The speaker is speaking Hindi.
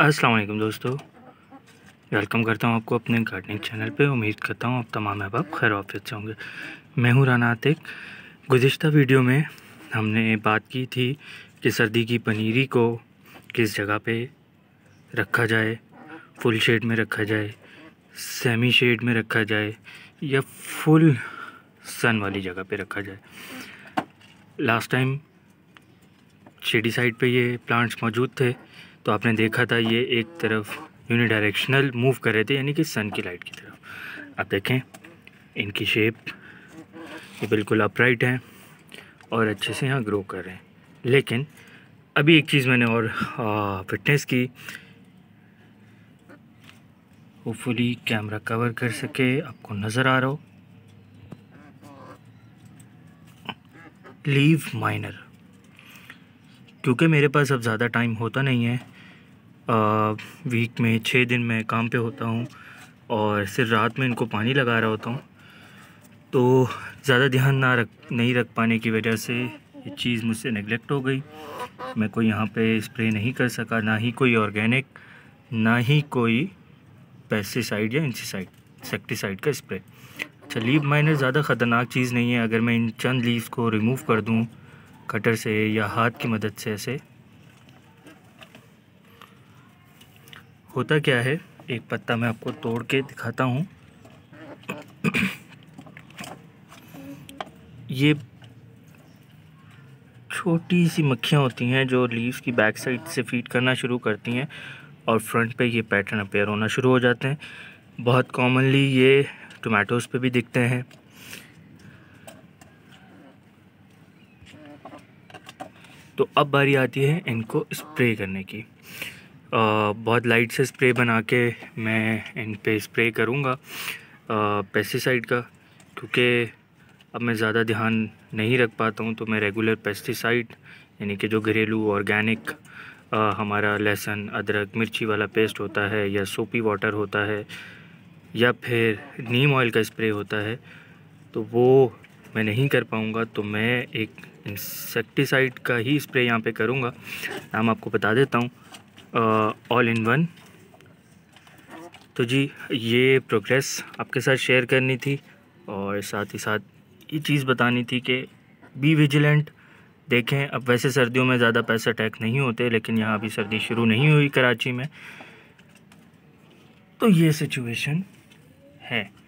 अस्सलाम वालेकुम दोस्तों वेलकम करता हूँ आपको अपने गार्डनिंग चैनल पे उम्मीद करता हूँ आप तमाम अहबाब खैर वाफियत से होंगे मैं हूँ राना आतिक गुज्त वीडियो में हमने बात की थी कि सर्दी की पनीरी को किस जगह पे रखा जाए फुल शेड में रखा जाए सेमी शेड में रखा जाए या फुल सन वाली जगह पे रखा जाए लास्ट टाइम शेडी साइड पर ये प्लांट्स मौजूद थे तो आपने देखा था ये एक तरफ यूनिडायरेक्शनल मूव कर रहे थे यानी कि सन की लाइट की तरफ आप देखें इनकी शेप ये बिल्कुल अपराइट हैं और अच्छे से यहाँ ग्रो कर रहे हैं लेकिन अभी एक चीज़ मैंने और फिटनेस की होपफुली कैमरा कवर कर सके आपको नज़र आ रहा हो लीव माइनर क्योंकि मेरे पास अब ज़्यादा टाइम होता नहीं है आ, वीक में छः दिन मैं काम पे होता हूँ और फिर रात में इनको पानी लगा रहा होता हूँ तो ज़्यादा ध्यान ना रख नहीं रख पाने की वजह से ये चीज़ मुझसे नेगलेक्ट हो गई मैं कोई यहाँ पे स्प्रे नहीं कर सका ना ही कोई ऑर्गेनिक ना ही कोई पेस्टिसाइड या इंसेसाइड इंसेक्टिसाइड का स्प्रे अच्छा लीव माइनर ज़्यादा ख़तरनाक चीज़ नहीं है अगर मैं इन चंद लीव को रिमूव कर दूँ कटर से या हाथ की मदद से ऐसे होता क्या है एक पत्ता मैं आपको तोड़ के दिखाता हूँ ये छोटी सी मक्खियाँ होती हैं जो लीव्स की बैक साइड से फीड करना शुरू करती हैं और फ्रंट पे ये पैटर्न अपेयर होना शुरू हो जाते हैं बहुत कॉमनली ये टोमेटोज़ पे भी दिखते हैं तो अब बारी आती है इनको स्प्रे करने की आ, बहुत लाइट से स्प्रे बना के मैं इन पर स्प्रे करूँगा पेस्टिसाइड का क्योंकि अब मैं ज़्यादा ध्यान नहीं रख पाता हूँ तो मैं रेगुलर पेस्टिसाइड यानी कि जो घरेलू ऑर्गेनिक हमारा लहसुन अदरक मिर्ची वाला पेस्ट होता है या सोपी वाटर होता है या फिर नीम ऑयल का स्प्रे होता है तो वो मैं नहीं कर पाऊँगा तो मैं एक इंसेक्टिसाइड का ही स्प्रे यहाँ पे करूँगा नाम आपको बता देता हूँ ऑल इन वन तो जी ये प्रोग्रेस आपके साथ शेयर करनी थी और साथ ही साथ ये चीज़ बतानी थी कि बी विजिलेंट देखें अब वैसे सर्दियों में ज़्यादा पैसे अटैक नहीं होते लेकिन यहाँ अभी सर्दी शुरू नहीं हुई कराची में तो ये सिचुएशन है